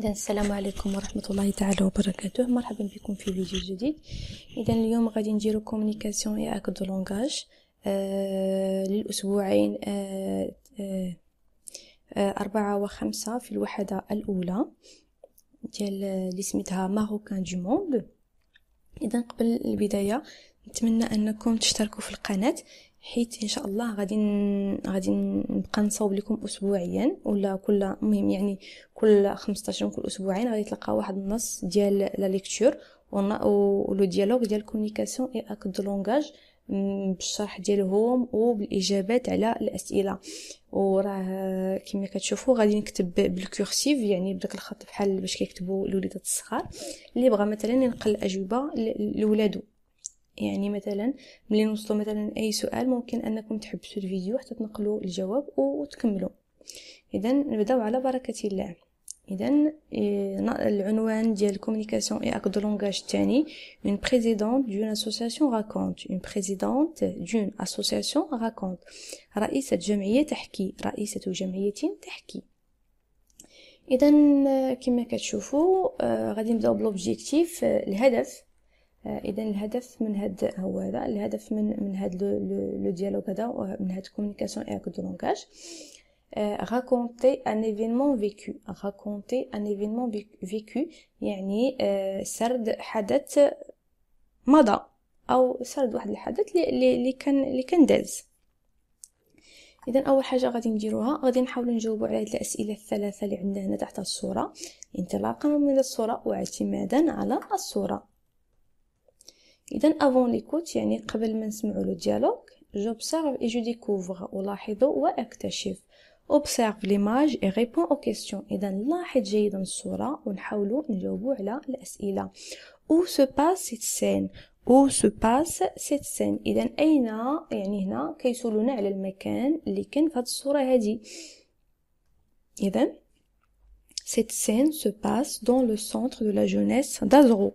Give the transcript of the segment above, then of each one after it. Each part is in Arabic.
اذا السلام عليكم ورحمه الله تعالى وبركاته مرحبا بكم في فيديو جديد اذا اليوم غادي نديرو كومونيكاسيون اي اك دو لونغاج للاسبوعين آه، آه، أربعة وخمسة في الوحدة الأولى ديال اللي سميتها ماروكان دو موند إذا قبل البداية نتمنى أنكم تشتركوا في القناة حيت ان شاء الله غادي غادي نبقى نصاوب لكم اسبوعيا ولا كل مهم يعني كل 15 كل اسبوعين غادي تلقى واحد النص ديال لا ليكتور ولو ديالوغ ديال الكومونيكاسيون اي اك دو لونغاج بالشرح ديالهم وبالاجابات على الاسئله وراه كما كتشوفوا غادي نكتب بالكورسيف يعني بداك الخط بحال باش كيكتبوا الوليدات الصغار اللي بغى مثلا ينقل الاجوبه لولادو يعني مثلا ملي نوصلوا مثلا اي سؤال ممكن انكم تحبسوا الفيديو حتى تنقلوا الجواب وتكملوا اذا نبداو على بركه الله اذا إيه، العنوان ديال كومونيكاسيون اي اك دو لونغاج الثاني une présidente d'une اسوسياسيون راكونت اون présidente d'une اسوسياسيون راكونت رئيسة جمعية تحكي رئيسة جمعية تحكي اذا كما كتشوفوا آه، غادي نبداو بلوبجيكتيف آه، الهدف آه، اذا الهدف من هاد هو هذا الهدف من من هاد لو ديالوغ هذا من هاد كومونيكاسيون اي دو لونغاج راكونتي ان ايفينمون فيكو راكونتي ان ايفينمون فيكو يعني آه، سرد حدث مضى او سرد واحد الحدث اللي اللي كان اللي كان داز اذا اول حاجه غادي نديروها غادي نحاولوا نجاوبوا على هذه الاسئله الثلاثه اللي عندنا هنا تحت الصوره انطلاقا من الصوره واعتمادا على الصوره اذا افون ليكوت يعني قبل ما نسمعوا لو ديالوغ جوبسيرف اي جو ديكوفر ألاحظ وأكتشف اوبسيرف ليماج اي ريبون او كيسيون إذا لاحظ جيدا الصورة ونحاولوا نجاوبوا على الأسئلة او سو باس سيت سين او سو باس سيت سين إذا أين يعني هنا كيسولونا على المكان اللي كان في هذه الصورة هذه إذا cette scène se passe dans le centre de la jeunesse d'Azro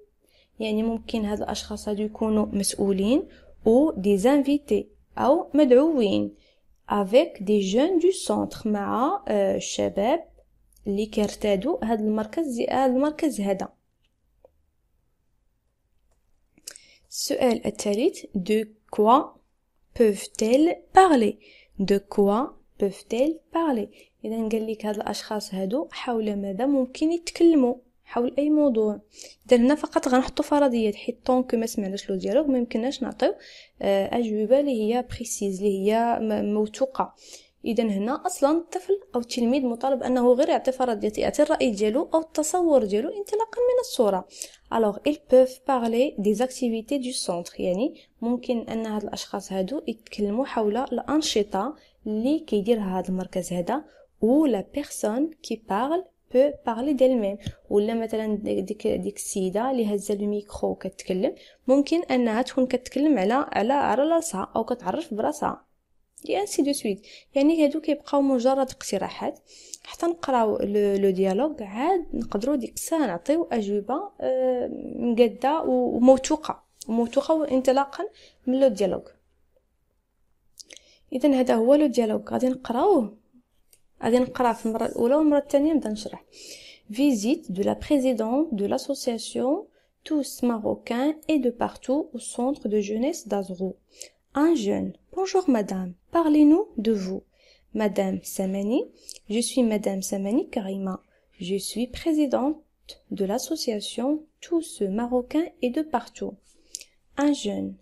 يعني ممكن هاد الاشخاص هادو يكونوا مسؤولين او دي زانفيتي او مدعوين افيك دي جون دو سونتر مع آه، الشباب اللي كيرتادوا هاد المركز هاد المركز هذا السؤال الثالث دو كوا بوفتيل بارلي دو كوا بوفتيل بارلي اذا قال لك هاد الاشخاص هادو حول ماذا ممكن يتكلموا حول اي موضوع اذا هنا فقط غنحطو فرضيات حيت طونك ما سمعناش لو ديالوغ ما يمكنناش نعطيو آه، اجوبه اللي هي بريسيز اللي هي موثوقه اذا هنا اصلا الطفل او التلميذ مطالب انه غير يعطي فرضيات يعطي الراي ديالو او التصور ديالو انطلاقا من الصوره الوغ ils بوف بارلي دي زاكتيفيتي دو سونتر يعني ممكن ان هاد الاشخاص هادو يتكلموا حول الانشطه اللي كيدير هاد المركز هذا ou لا personne كي parle بو بارلي ديال ولا مثلا ديك ديك السيده اللي هزه الميكرو كتكلم ممكن انها تكون كتكلم على على على راسها او كتعرف براسها لي انسي دو سويت يعني هادو كيبقاو مجرد اقتراحات حتى نقراو لو ديالوغ عاد نقدروا ديك الساعه نعطيو اجوبه مقاده وموثوقه موثوقه انطلاقا من لو ديالوغ اذا هذا هو لو ديالوغ غادي نقراوه visite de la présidente de l'association tous marocains et de partout au centre de jeunesse d'Azrou. Un jeune. Bonjour madame, parlez-nous de vous. Madame Samani, je suis madame Samani Karima. Je suis présidente de l'association Tous marocains et de partout. Un jeune.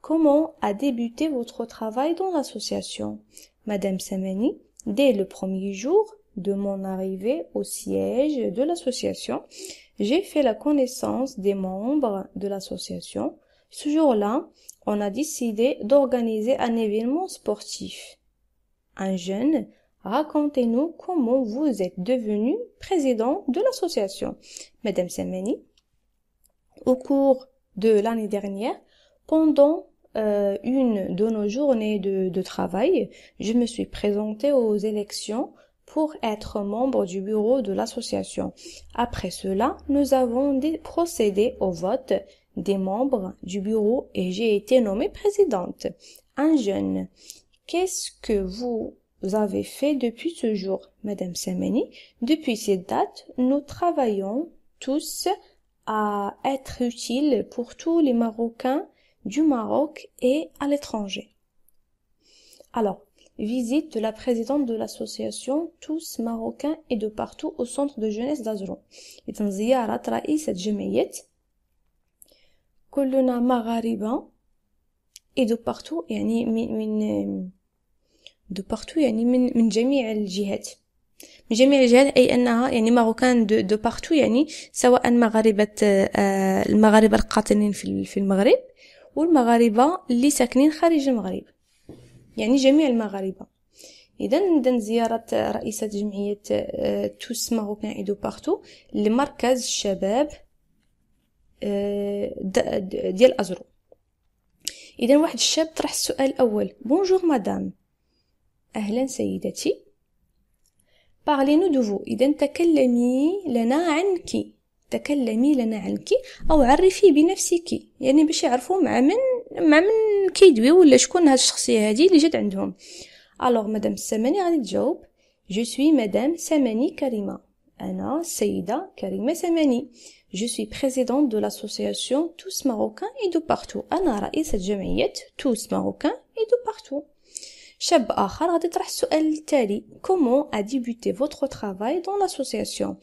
Comment a débuté votre travail dans l'association Madame Samani, Dès le premier jour de mon arrivée au siège de l'association, j'ai fait la connaissance des membres de l'association. Ce jour-là, on a décidé d'organiser un événement sportif. Un jeune, racontez-nous comment vous êtes devenu président de l'association. Madame Semeni, au cours de l'année dernière, pendant euh, une de nos journées de, de travail, je me suis présentée aux élections pour être membre du bureau de l'association. Après cela, nous avons procédé au vote des membres du bureau et j'ai été nommée présidente. Un jeune. Qu'est-ce que vous avez fait depuis ce jour, Madame Semeni Depuis cette date, nous travaillons tous à être utiles pour tous les Marocains du Maroc et à l'étranger. Alors, visite de la présidente de l'association Tous Marocains et de partout au centre de jeunesse d'Azron. Et en ziyara trahi cette jemayette. Kuluna magariba et de partout, yani min, min de partout, yani min, min jami al jihad. Min jami al jihad, ay anna, yani marocain de, de partout, yani, sawa an magaribat, euh, le magaribat al-qatanin fil, fil maghrib, والمغاربة اللي ساكنين خارج المغرب يعني جميع المغاربة اذا ندن زياره رئيسه جمعيه آه، توس ماروكان إيدو بارتو لمركز الشباب آه، ديال ازرو اذا واحد الشاب طرح السؤال الاول بونجور مدام اهلا سيدتي بارلي نو دوفو اذا تكلمي لنا عنك تكلمي لنا عنك أو عرفي بنفسك يعني باش يعرفوا مع من مع من كيدويو ولا شكون هاد الشخصية هادي اللي جات عندهم ألوغ مدام السماني غادي تجاوب جو سوي مدام سماني كريمة أنا السيدة كريمة سماني جو سوي بريزيدونت دو لاسوسياسيون توس ماروكان اي دو بارتو أنا رئيسة جمعية توس ماروكان اي دو بارتو شاب آخر غادي يطرح السؤال التالي كومون ا ديبوتي votre travail دون لاسوسياسيون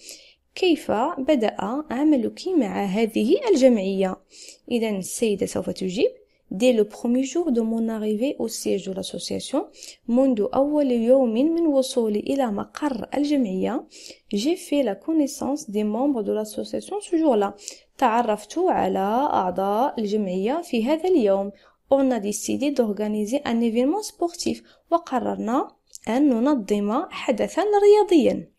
كيف بدأ عملك مع هذه الجمعية؟ إذا السيدة سوف تجيب Dès le premier jour de mon arrivée au siège de l'association, منذ أول يوم من وصولي إلى مقر الجمعية, j'ai fait la connaissance des membres de l'association ce jour-là. تعرفت على أعضاء الجمعية في هذا اليوم. On a décidé d'organiser un événement sportif وقررنا أن ننظم حدثا رياضيا.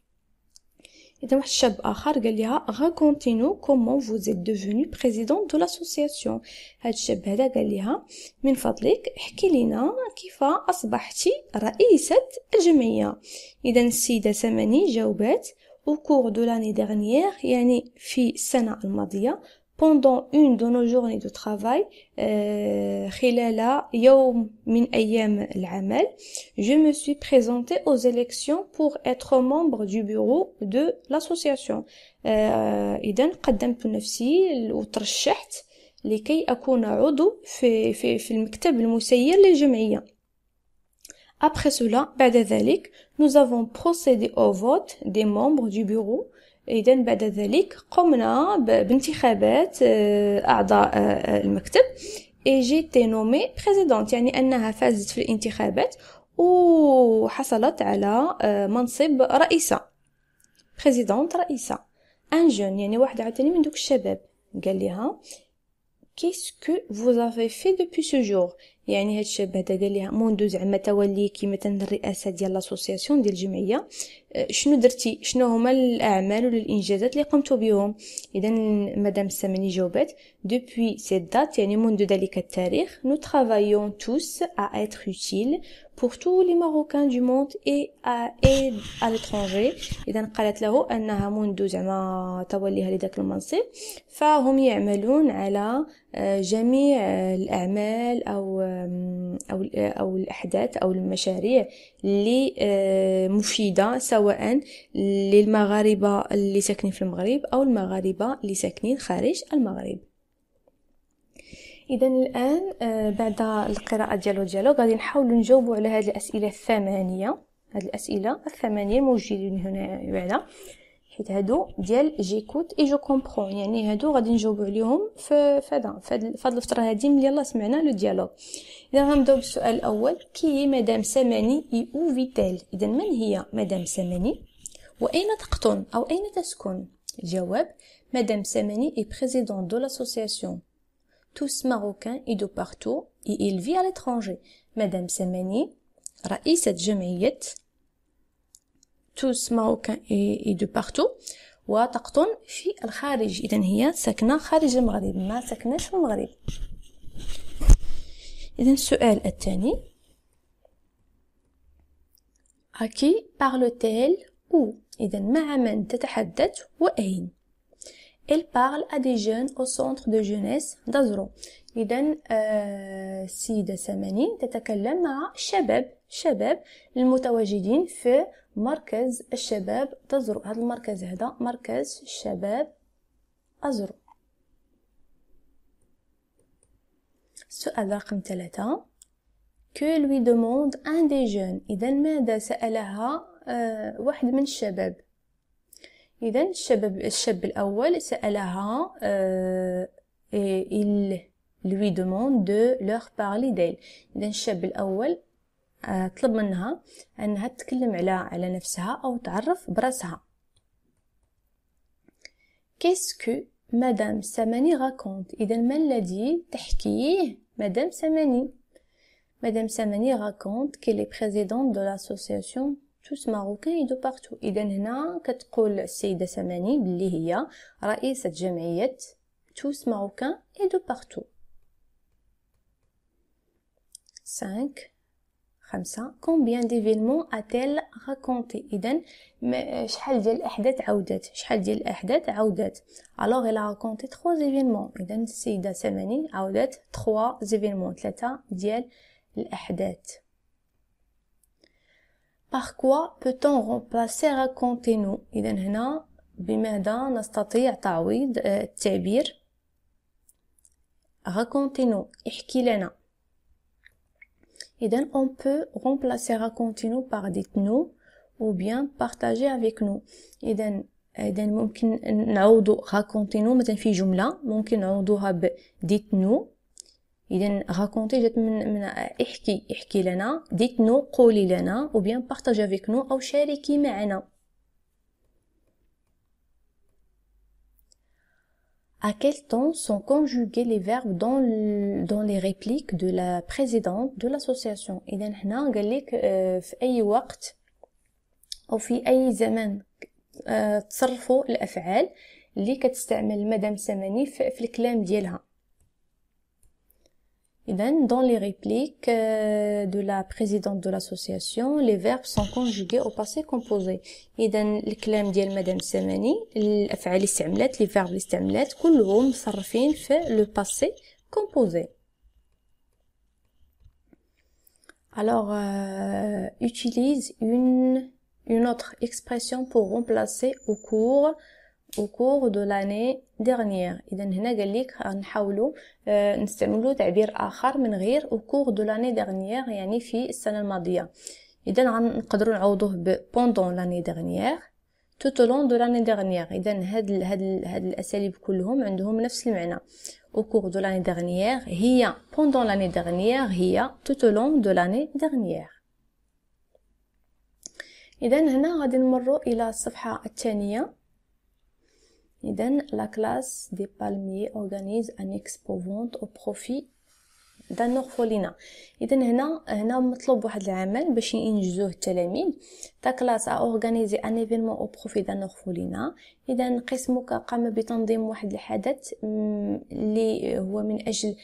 اذا واحد الشاب اخر قال لها راكونتينو كومون فو زيت دوفوني بريزيدون دو لاسوسياسيون هاد الشاب هذا قال لها من فضلك احكي لينا كيف اصبحتي رئيسه الجمعيه اذا السيده سماني جاوبات au cours de l'année dernière يعني في السنة الماضية pendant une de nos journées de travail euh, je me suis présenté aux élections pour être membre du bureau de l'association لكي اكون عضو في في المكتب المسير للجمعيه Après cela, nous avons procédé au vote des membres du bureau إذا بعد ذلك قمنا بانتخابات آه، أعضاء آه، آه، المكتب اي جي تي نومي بريزيدونت يعني أنها فازت في الانتخابات وحصلت على منصب رئيسة بريزيدونت رئيسة ان جون يعني واحد عاوتاني من دوك الشباب قال ليها كيسكو فوز افي في دوبوي سو جور يعني هاد الشاب هذا قال لها منذ زعما توليكي مثلا الرئاسه ديال لاسوسياسيون ديال الجمعيه آه، شنو درتي شنو هما الاعمال ولا الانجازات اللي قمتو بهم اذا مدام السمني جاوبات دوبوي سيت دات يعني منذ ذلك التاريخ نو ترافايون توس ا اتر utile بور تو لي ماروكان دو monde اي ا اي ا l'étranger إذا قالت له أنها منذ زعما توليها لذاك المنصب فهم يعملون على آه، جميع آه، الأعمال أو أو, أو الأحداث أو المشاريع اللي آه، مفيدة سواء للمغاربة اللي ساكنين في المغرب أو المغاربة اللي ساكنين خارج المغرب اذا الان آه، بعد القراءه ديالو ديالو غادي نحاولوا نجاوبوا على هذه الاسئله الثمانيه هذه الاسئله الثمانيه الموجودين هنا بعدا حيت هادو ديال جيكوت اي جو كومبرون يعني هادو غادي نجاوبو عليهم في فدا فهاد الفتره هادي ملي يلاه سمعنا لو ديالوغ اذا غنبداو بالسؤال الاول كي هي مدام سماني اي او فيتيل اذا من هي مدام سماني واين تقطن او اين تسكن الجواب مدام سماني اي بريزيدون دو لاسوسياسيون tous marocains et de partout et il vit à l'étranger. Madame Semani, رئيسة جمعية tous marocains et, et de partout وتقطن في الخارج اذا هي ساكنه خارج المغرب ما ساكنهش في المغرب اذا السؤال الثاني اكي qui تيل او إذا مع من تتحدث وأين Elle parle à des jeunes au centre de jeunesse d'Azro إذا آه سيدة سمانين تتكلم مع شباب شباب المتواجدين في مركز الشباب تزرو هذا المركز هذا مركز الشباب أزرو السؤال رقم ثلاثة كو لوي دوموند ان دي جون إذا ماذا سألها آه، واحد من الشباب إذا الشباب الشاب الأول سألها آه، اي il lui demande de leur parler d'elle إذا الشاب الأول آه، طلب منها أنها تتكلم على على نفسها أو تعرف براسها كيسكو مدام سماني غاكونت إذا ما الذي تحكيه مدام سماني مدام سماني غاكونت كي لي بريزيدون دو لاسوسياسيون توس ماروكان دو بارتو إذا هنا كتقول السيدة سماني بلي هي رئيسة جمعية توس ماروكان دو بارتو 5 خمسة كومبيان ديفينمون اتيل راكونتي اذا شحال ديال الاحداث عاودات شحال ديال الاحداث عاودات الوغ الا راكونتي 3 زيفينمون اذا السيده سماني عاودات 3 زيفينمون ثلاثه ديال الاحداث Par quoi peut-on remplacer racontez-nous إذا هنا بماذا نستطيع تعويض التعبير racontez-nous احكي لنا إذن on peut remplacer racontez-nous par dites-nous ou bien partagez avec nous إذن إذن ممكن نعوضو racontez-nous مثلا في جملة ممكن نعوضوها ب dites-nous إذن racontez جات من من احكي احكي لنا dites-nous قولي لنا ou bien partagez avec nous أو شاركي معنا à quel temps sont conjugués les verbes dans, dans les répliques de la présidente de l'association Et اذا هنا قال لك في ou وقت quel في اي زمان تصرفوا sont اللي كتستعمل مدام سماني dans الكلام ديالها dans les répliques euh, de la présidente de l'association, les verbes sont conjugués au passé composé. Et الكلام le مدام dit Madame اللي les verbes tous le passé composé. Alors, euh, utilise une, une autre expression pour remplacer au cours au cours de l'année dernière اذا هنا قال لك نحاولوا نستعملوا تعبير اخر من غير au cours de l'année dernière يعني في السنه الماضيه اذا غنقدروا نعوضوه ب pendant l'année dernière tout au long de l'année dernière اذا هاد ال هاد ال هاد الاساليب كلهم عندهم نفس المعنى au cours de l'année dernière هي pendant l'année dernière هي tout au long de l'année dernière اذا هنا غادي نمروا الى الصفحه الثانيه إذن لا كلاس دي بالمي أورغانيز أن إكسبو فونت أو بروفي دان أورفولينا إذن هنا هنا مطلوب واحد العمل باش ينجزوه التلاميذ تا كلاس اورغانيزي ان ايفينمون او بروفي دان اورفولينا إذن قسمك قام بتنظيم واحد الحدث اللي هو من أجل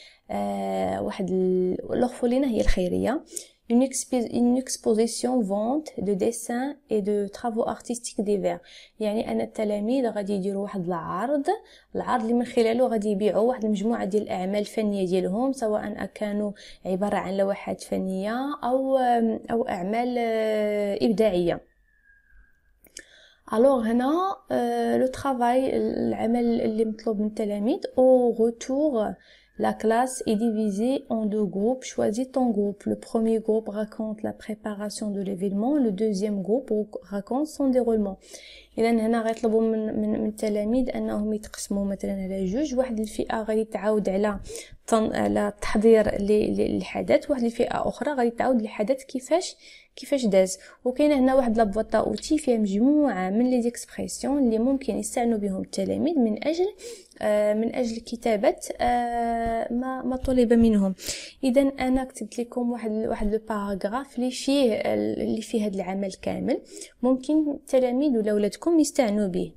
واحد الأورفولينا هي الخيرية une, une exposition vente de dessins et de travaux artistiques divers يعني أن التلاميذ غادي يديروا واحد العرض العرض اللي من خلاله غادي يبيعوا واحد المجموعة ديال الأعمال الفنية ديالهم سواء كانوا عبارة عن لوحات فنية أو أو أعمال آه، إبداعية الوغ هنا لو آه، ترافاي العمل اللي مطلوب من التلاميذ او غوتور La classe est divisée en deux groupes. Choisis ton groupe. Le premier groupe raconte la préparation de l'événement. Le deuxième groupe raconte son déroulement. اذا هنا غيطلبوا من من التلاميذ انهم يتقسموا مثلا على جوج واحد الفئه غادي تعاود على على التحضير للحدث واحد الفئه اخرى غادي تعاود الحدث كيفاش كيفاش داز وكاينه هنا واحد لابواط اوتي فيها مجموعه من لي زيكسبرسيون اللي ممكن يستعنوا بهم التلاميذ من اجل آه من اجل كتابه آه ما ما طلب منهم اذا انا كتبت لكم واحد واحد لو باراغراف اللي فيه اللي فيه هذا العمل كامل ممكن التلاميذ ولا ولادكم يستعنوا به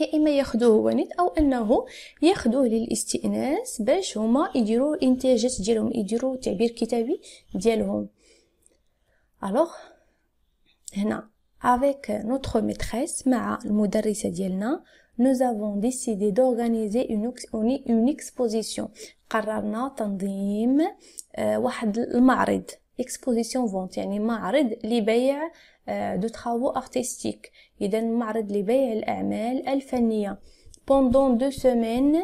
يا اما ياخذوه نيت او انه ياخذوه للاستئناس باش هما يديروا الانتاجات ديالهم يديروا تعبير كتابي ديالهم الوغ هنا avec notre maîtresse مع المدرسه ديالنا nous avons décidé d'organiser une, une exposition قررنا تنظيم آه، واحد المعرض exposition vente يعني معرض لبيع دو ترافو ارتستيك اذا معرض لبيع الاعمال الفنيه بوندون دو سيمين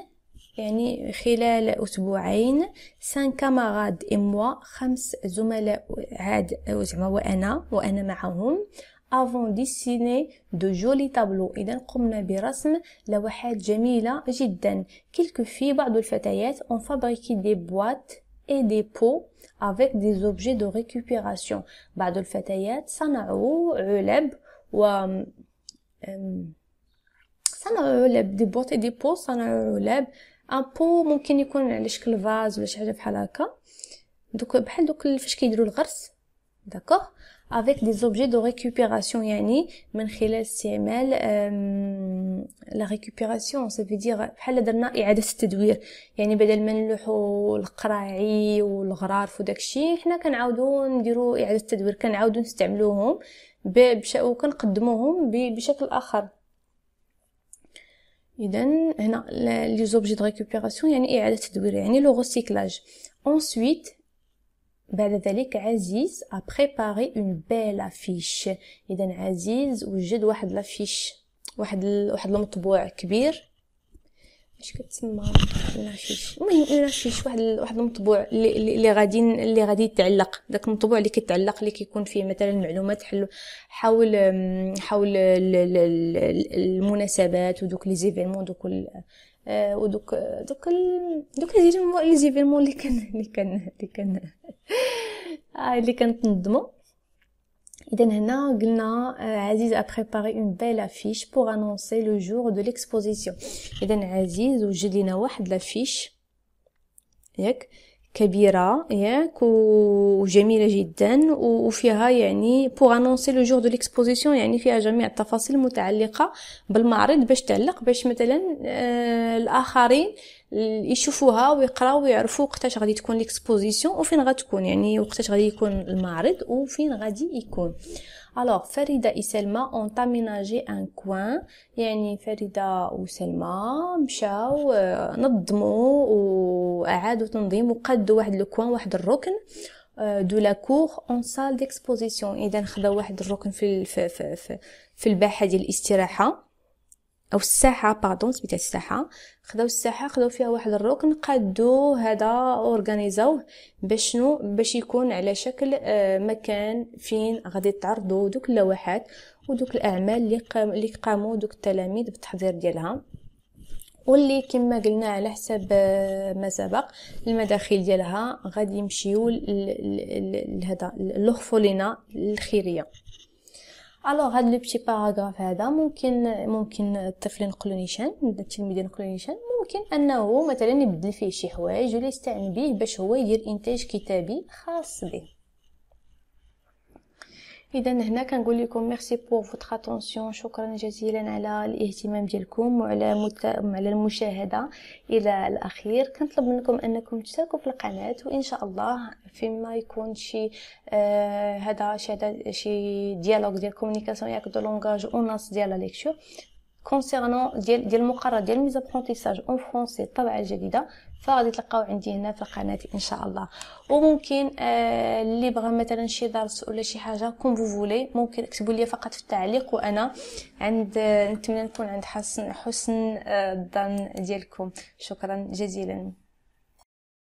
يعني خلال اسبوعين سان كاماراد اموا خمس زملاء عاد زعما وانا وانا معهم افون ديسيني دو جولي تابلو اذا قمنا برسم لوحات جميله جدا كيلكو في بعض الفتيات اون فابريكي دي بواط et des pots avec des objets de récupération بعض الفتيات صنعوا علب و صنعوا علب دي بوت دي بو صنعوا علب ان بو ممكن يكون على شكل فاز ولا شي حاجه بحال هكا دوك بحال دوك فاش كيديروا الغرس داكوغ avec des objets de récupération يعني من خلال استعمال لا ريكوبيراسيون سافي دير بحال درنا اعاده التدوير يعني بدل ما نلوحو القراعي والغرارف وداكشي حنا كنعاودو نديرو اعاده التدوير كنعاودو نستعملوهم وكنقدموهم بشكل اخر اذا هنا لي زوبجي دو ريكوبيراسيون يعني اعاده التدوير يعني لو ريسيكلاج ensuite بعد ذلك عزيز a أون بيل أفيش affiche اذا عزيز وجد واحد لافيش واحد ال... واحد المطبوع كبير اش كتسمى الناشيش المهم الناشيش واحد واحد المطبوع اللي اللي غادي اللي غادي يتعلق داك المطبوع اللي كيتعلق اللي كيكون فيه مثلا معلومات حول حول حول المناسبات ودوك لي زيفينمون دوك آه، ودوك دوك دوك لي زيفينمون اللي كان اللي كان آه، اللي كان اللي كنتنظموا إذن هنا قلنا عزيز ا اون بيل افيش بوغ انونسي لو جور دو ليكسبوزيسيون إذن عزيز وجد لنا واحد لافيش ياك كبيرة ياك وجميلة جدا وفيها يعني بوغ انونسي لو جور دو ليكسبوزيسيون يعني فيها جميع التفاصيل المتعلقة بالمعرض باش تعلق باش مثلا آه الاخرين يشوفوها ويقراو ويعرفوا وقتاش غادي تكون ليكسبوزيسيون وفين غتكون يعني وقتاش غادي يكون المعرض وفين غادي يكون الوغ فريده وسلمى اون تاميناجي ان كوان يعني فريده وسلمى مشاو آه، نظموا واعادوا تنظيم وقدوا واحد الكوان واحد الركن آه، دو لا كور اون سال ديكسبوزيسيون اذا خداو واحد الركن في في في, في الباحه ديال الاستراحه او الساحه باردون سميتها الساحه خداو الساحه خداو فيها واحد الركن قادو هذا اورغانيزاوه باش شنو باش يكون على شكل آه، مكان فين غادي تعرضوا دوك اللوحات ودوك الاعمال اللي قام اللي قاموا دوك التلاميذ بالتحضير ديالها واللي كما قلنا على حسب آه، ما سبق المداخل ديالها غادي يمشيو لهذا لورفولينا الخيريه الوغ هاد لو بيتي باراغراف هذا ممكن ممكن الطفل نقلو نيشان التلميذ نقلو نيشان ممكن انه مثلا يبدل فيه شي حوايج ولا يستعمل به باش هو يدير انتاج كتابي خاص به اذا هنا كنقول لكم ميرسي بور فوتر اتونسيون شكرا جزيلا على الاهتمام ديالكم وعلى مت... على المشاهده الى الاخير كنطلب منكم انكم تشتركوا في القناه وان شاء الله فيما يكون شي آه هذا شي هذا شي ديالوغ ديال كومونيكاسيون ياك دو لونغاج اوناس ديال لا ليكتور كونسيرنون ديال ديال المقرر ديال ميزابرونتيساج اون فرونسي الطبعه الجديده فغادي تلقاو عندي هنا في القناه ان شاء الله وممكن آه اللي بغى مثلا شي درس ولا شي حاجه كون فولي ممكن اكتبوا لي فقط في التعليق وانا عند نتمنى نكون عند حسن حسن آه، الظن آه ديالكم شكرا جزيلا